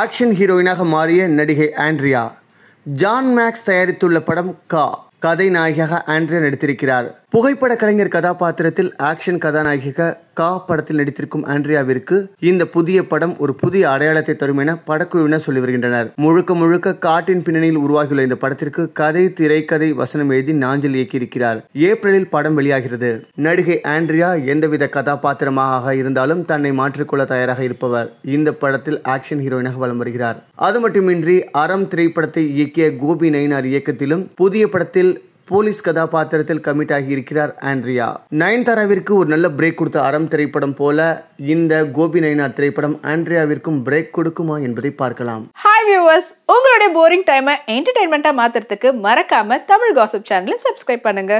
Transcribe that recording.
action ஹீரோயினாக மாறிய நடிகை ஆண்ட்ரியா ஜான் மேக்ஸ் தயாரித்துள்ள படம் கா கதை நாயகியாக ஆண்ட்ரியா நடித்திருக்கிறார் புகைப்பட கலைஞர் கதாபாத்திரத்தில் ஆக்ஷன் கதாநாயகியாக கா படத்தில் நடித்திருக்கும் ஆண்ட்ரியாவிற்கு இந்த புதிய படம் ஒரு புதிய அடையாளத்தை தரும் என படக்குழுவினர் சொல்லி வருகின்றனர் முழுக்க முழுக்க காட்டின் பின்னணியில் உருவாகியுள்ள இந்த படத்திற்கு கதை திரைக்கதை வசனம் எழுதி நாஞ்சல் இயக்கியிருக்கிறார் ஏப்ரலில் படம் வெளியாகிறது நடிகை ஆண்ட்ரியா எந்தவித கதாபாத்திரமாக இருந்தாலும் தன்னை மாற்றிக்கொள்ள தயாராக இருப்பவர் இந்த படத்தில் ஆக்ஷன் ஹீரோயினாக வலம் வருகிறார் அது மட்டுமின்றி அறம் திரைப்படத்தை இயக்கிய கோபி நயினார் இயக்கத்திலும் புதிய படத்தில் போலீஸ் கதாபாத்திரத்தில் கமிட் ஆகியிருக்கிறார் ஆண்ட்ரியா நயன்தாராவிற்கு ஒரு நல்ல பிரேக் கொடுத்த அறம் திரைப்படம் போல இந்த கோபி நயனார் திரைப்படம் ஆண்ட்ரியாவிற்கும் பிரேக் கொடுக்குமா என்பதை பார்க்கலாம் ஹாய் வியூவர்ஸ் உங்களுடைய போரிங் டைமை என்டர்டைன்மெண்ட்டாக மாற்றுறதுக்கு மறக்காம தமிழ் காசப் சேனலை சப்ஸ்கிரைப் பண்ணுங்க